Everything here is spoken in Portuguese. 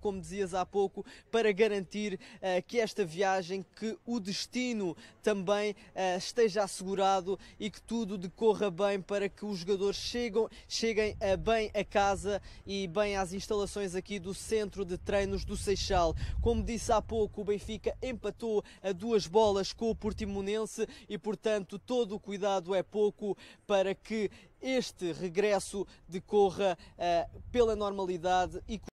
como dizias há pouco, para garantir uh, que esta viagem, que o destino também uh, esteja assegurado e que tudo decorra bem para que os jogadores cheguem uh, bem a casa e bem às instalações aqui do centro de treinos do Seixal. Como disse há pouco, o Benfica empatou a duas bolas com o Portimonense e, portanto, todo o cuidado é pouco para que este regresso decorra pela normalidade e